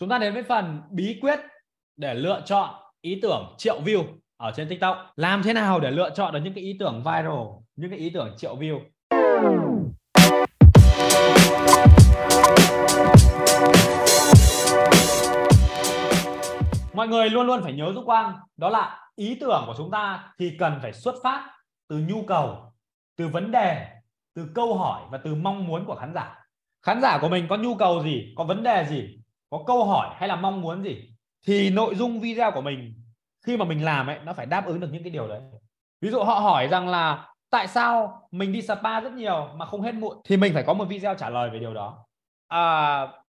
chúng ta đến với phần bí quyết để lựa chọn ý tưởng triệu view ở trên tiktok làm thế nào để lựa chọn được những cái ý tưởng viral những cái ý tưởng triệu view mọi người luôn luôn phải nhớ giúp quang đó là ý tưởng của chúng ta thì cần phải xuất phát từ nhu cầu từ vấn đề từ câu hỏi và từ mong muốn của khán giả khán giả của mình có nhu cầu gì có vấn đề gì có câu hỏi hay là mong muốn gì thì nội dung video của mình khi mà mình làm ấy nó phải đáp ứng được những cái điều đấy ví dụ họ hỏi rằng là tại sao mình đi spa rất nhiều mà không hết mụn thì mình phải có một video trả lời về điều đó à,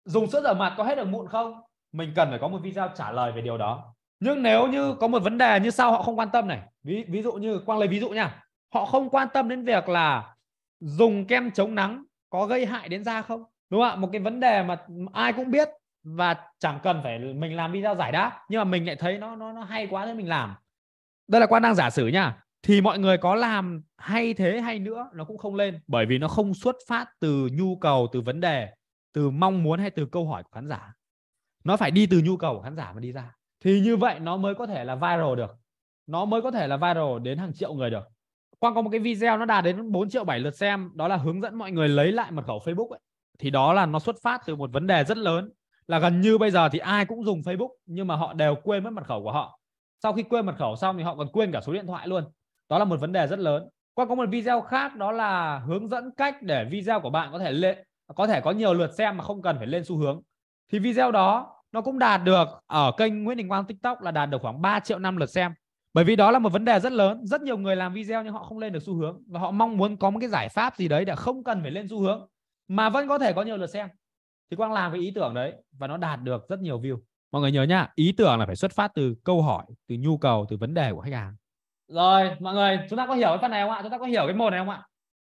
dùng sữa rửa mặt có hết được mụn không mình cần phải có một video trả lời về điều đó nhưng nếu như có một vấn đề như sau họ không quan tâm này ví ví dụ như quang lấy ví dụ nha họ không quan tâm đến việc là dùng kem chống nắng có gây hại đến da không đúng không ạ một cái vấn đề mà ai cũng biết và chẳng cần phải mình làm video giải đáp nhưng mà mình lại thấy nó nó nó hay quá nên mình làm đây là quan đang giả sử nha thì mọi người có làm hay thế hay nữa nó cũng không lên bởi vì nó không xuất phát từ nhu cầu từ vấn đề từ mong muốn hay từ câu hỏi của khán giả nó phải đi từ nhu cầu của khán giả mà đi ra thì như vậy nó mới có thể là viral được nó mới có thể là viral đến hàng triệu người được Quang có một cái video nó đạt đến 4 triệu 7 lượt xem đó là hướng dẫn mọi người lấy lại mật khẩu Facebook ấy. thì đó là nó xuất phát từ một vấn đề rất lớn là gần như bây giờ thì ai cũng dùng Facebook nhưng mà họ đều quên mất mật khẩu của họ sau khi quên mật khẩu xong thì họ còn quên cả số điện thoại luôn đó là một vấn đề rất lớn qua có một video khác đó là hướng dẫn cách để video của bạn có thể lên có thể có nhiều lượt xem mà không cần phải lên xu hướng thì video đó nó cũng đạt được ở kênh Nguyễn Đình Quang TikTok là đạt được khoảng 3 triệu năm lượt xem bởi vì đó là một vấn đề rất lớn rất nhiều người làm video nhưng họ không lên được xu hướng và họ mong muốn có một cái giải pháp gì đấy để không cần phải lên xu hướng mà vẫn có thể có nhiều lượt xem thì quang làm cái ý tưởng đấy và nó đạt được rất nhiều view mọi người nhớ nhá ý tưởng là phải xuất phát từ câu hỏi từ nhu cầu từ vấn đề của khách hàng rồi mọi người chúng ta có hiểu cái phần này không ạ chúng ta có hiểu cái một này không ạ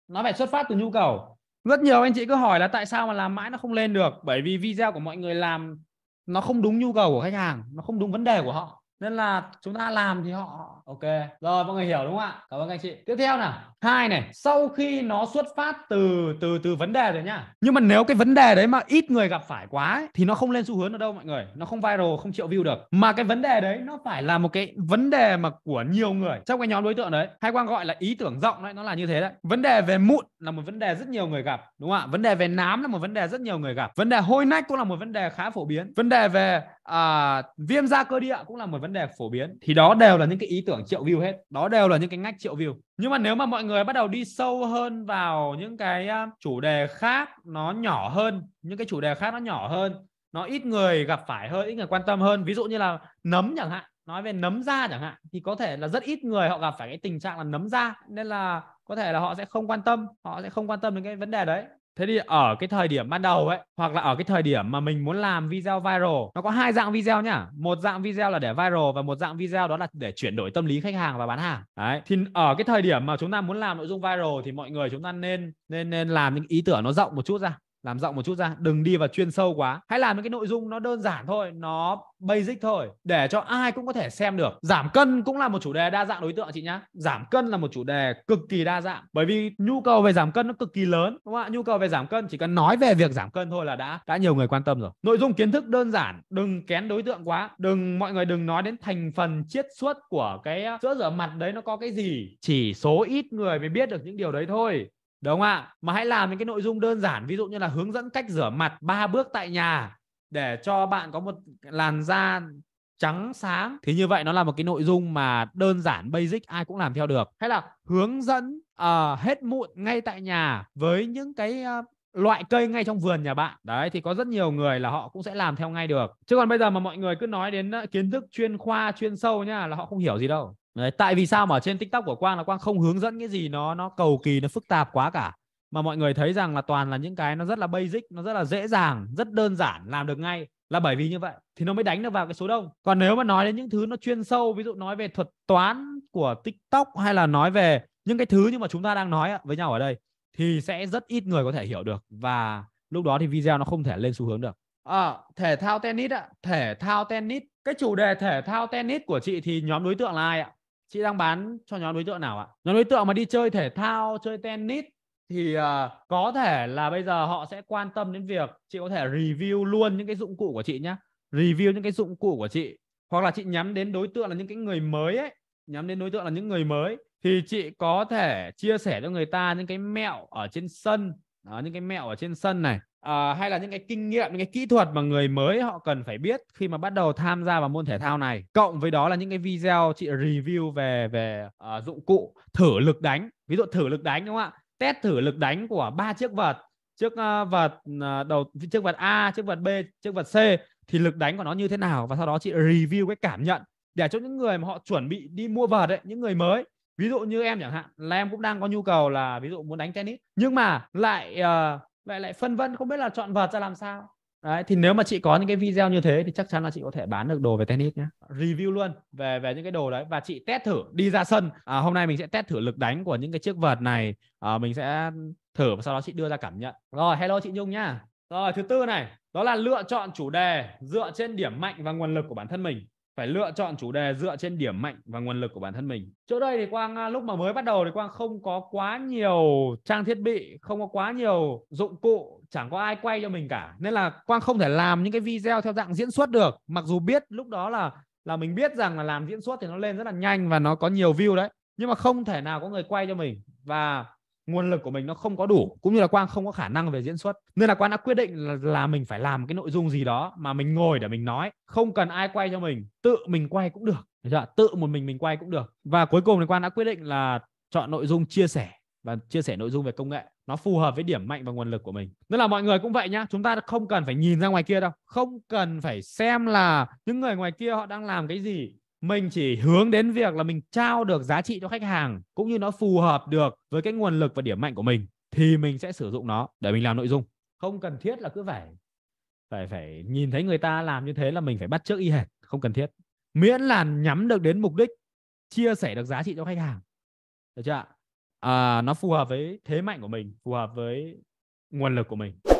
nó phải xuất phát từ nhu cầu rất nhiều anh chị cứ hỏi là tại sao mà làm mãi nó không lên được bởi vì video của mọi người làm nó không đúng nhu cầu của khách hàng nó không đúng vấn đề của họ nên là chúng ta làm thì họ ok rồi mọi người hiểu đúng không ạ cảm ơn anh chị tiếp theo nào hai này sau khi nó xuất phát từ từ từ vấn đề rồi nhá nhưng mà nếu cái vấn đề đấy mà ít người gặp phải quá ấy, thì nó không lên xu hướng ở đâu mọi người nó không viral không triệu view được mà cái vấn đề đấy nó phải là một cái vấn đề mà của nhiều người trong cái nhóm đối tượng đấy hay quang gọi là ý tưởng rộng đấy nó là như thế đấy vấn đề về mụn là một vấn đề rất nhiều người gặp đúng không ạ vấn đề về nám là một vấn đề rất nhiều người gặp vấn đề hôi nách cũng là một vấn đề khá phổ biến vấn đề về à, viêm da cơ địa cũng là một vấn đề phổ biến thì đó đều là những cái ý tưởng triệu view hết đó đều là những cái ngách triệu view nhưng mà nếu mà mọi người bắt đầu đi sâu hơn vào những cái chủ đề khác nó nhỏ hơn những cái chủ đề khác nó nhỏ hơn nó ít người gặp phải hơn ít người quan tâm hơn ví dụ như là nấm chẳng hạn nói về nấm da chẳng hạn thì có thể là rất ít người họ gặp phải cái tình trạng là nấm da nên là có thể là họ sẽ không quan tâm họ sẽ không quan tâm đến cái vấn đề đấy thế thì ở cái thời điểm ban đầu ấy hoặc là ở cái thời điểm mà mình muốn làm video viral nó có hai dạng video nhá một dạng video là để viral và một dạng video đó là để chuyển đổi tâm lý khách hàng và bán hàng đấy thì ở cái thời điểm mà chúng ta muốn làm nội dung viral thì mọi người chúng ta nên nên nên làm những ý tưởng nó rộng một chút ra làm rộng một chút ra đừng đi vào chuyên sâu quá hãy làm những cái nội dung nó đơn giản thôi nó basic thôi để cho ai cũng có thể xem được giảm cân cũng là một chủ đề đa dạng đối tượng chị nhá giảm cân là một chủ đề cực kỳ đa dạng bởi vì nhu cầu về giảm cân nó cực kỳ lớn đúng không ạ nhu cầu về giảm cân chỉ cần nói về việc giảm cân thôi là đã đã nhiều người quan tâm rồi nội dung kiến thức đơn giản đừng kén đối tượng quá đừng mọi người đừng nói đến thành phần chiết xuất của cái sữa ờ, rửa mặt đấy nó có cái gì chỉ số ít người mới biết được những điều đấy thôi đúng không ạ mà hãy làm những cái nội dung đơn giản ví dụ như là hướng dẫn cách rửa mặt ba bước tại nhà để cho bạn có một làn da trắng sáng thì như vậy nó là một cái nội dung mà đơn giản basic ai cũng làm theo được hay là hướng dẫn uh, hết mụn ngay tại nhà với những cái uh, loại cây ngay trong vườn nhà bạn đấy thì có rất nhiều người là họ cũng sẽ làm theo ngay được chứ còn bây giờ mà mọi người cứ nói đến ờ, kiến thức chuyên khoa chuyên sâu nhá là họ không hiểu gì đâu Đấy, tại vì sao mà trên tiktok của quang là quang không hướng dẫn cái gì nó nó cầu kỳ nó phức tạp quá cả mà mọi người thấy rằng là toàn là những cái nó rất là basic nó rất là dễ dàng rất đơn giản làm được ngay là bởi vì như vậy thì nó mới đánh được vào cái số đông còn nếu mà nói đến những thứ nó chuyên sâu ví dụ nói về thuật toán của tiktok hay là nói về những cái thứ nhưng mà chúng ta đang nói với nhau ở đây thì sẽ rất ít người có thể hiểu được và lúc đó thì video nó không thể lên xu hướng được à, thể thao tennis ạ thể thao tennis cái chủ đề thể thao tennis của chị thì nhóm đối tượng là ai ạ chị đang bán cho nhóm đối tượng nào ạ nhóm đối tượng mà đi chơi thể thao chơi tennis thì uh, có thể là bây giờ họ sẽ quan tâm đến việc chị có thể review luôn những cái dụng cụ của chị nhé review những cái dụng cụ của chị hoặc là chị nhắm đến đối tượng là những cái người mới ấy nhắm đến đối tượng là những người mới thì chị có thể chia sẻ cho người ta những cái mẹo ở trên sân đó, những cái mẹo ở trên sân này à, hay là những cái kinh nghiệm những cái kỹ thuật mà người mới họ cần phải biết khi mà bắt đầu tham gia vào môn thể thao này cộng với đó là những cái video chị review về về uh, dụng cụ thử lực đánh ví dụ thử lực đánh đúng không ạ test thử lực đánh của ba chiếc vợt chiếc uh, vợt uh, đầu chiếc vợt A chiếc vợt B chiếc vợt C thì lực đánh của nó như thế nào và sau đó chị review cái cảm nhận để cho những người mà họ chuẩn bị đi mua vợt đấy những người mới ví dụ như em chẳng hạn là em cũng đang có nhu cầu là ví dụ muốn đánh tennis nhưng mà lại uh, vậy lại phân vân không biết là chọn vợt ra làm sao Đấy, thì nếu mà chị có những cái video như thế thì chắc chắn là chị có thể bán được đồ về tennis nhé review luôn về về những cái đồ đấy và chị test thử đi ra sân à, hôm nay mình sẽ test thử lực đánh của những cái chiếc vợt này à, mình sẽ thử và sau đó chị đưa ra cảm nhận rồi hello chị nhung nhá rồi thứ tư này đó là lựa chọn chủ đề dựa trên điểm mạnh và nguồn lực của bản thân mình phải lựa chọn chủ đề dựa trên điểm mạnh và nguồn lực của bản thân mình chỗ đây thì quang à, lúc mà mới bắt đầu thì quang không có quá nhiều trang thiết bị không có quá nhiều dụng cụ chẳng có ai quay cho mình cả nên là quang không thể làm những cái video theo dạng diễn xuất được mặc dù biết lúc đó là là mình biết rằng là làm diễn xuất thì nó lên rất là nhanh và nó có nhiều view đấy nhưng mà không thể nào có người quay cho mình và nguồn lực của mình nó không có đủ cũng như là quang không có khả năng về diễn xuất nên là quang đã quyết định là, là mình phải làm cái nội dung gì đó mà mình ngồi để mình nói không cần ai quay cho mình tự mình quay cũng được chưa? tự một mình mình quay cũng được và cuối cùng thì quang đã quyết định là chọn nội dung chia sẻ và chia sẻ nội dung về công nghệ nó phù hợp với điểm mạnh và nguồn lực của mình nên là mọi người cũng vậy nhá chúng ta không cần phải nhìn ra ngoài kia đâu không cần phải xem là những người ngoài kia họ đang làm cái gì mình chỉ hướng đến việc là mình trao được giá trị cho khách hàng cũng như nó phù hợp được với cái nguồn lực và điểm mạnh của mình thì mình sẽ sử dụng nó để mình làm nội dung không cần thiết là cứ phải phải phải nhìn thấy người ta làm như thế là mình phải bắt chước y hệt không cần thiết miễn là nhắm được đến mục đích chia sẻ được giá trị cho khách hàng được chưa ạ à, nó phù hợp với thế mạnh của mình phù hợp với nguồn lực của mình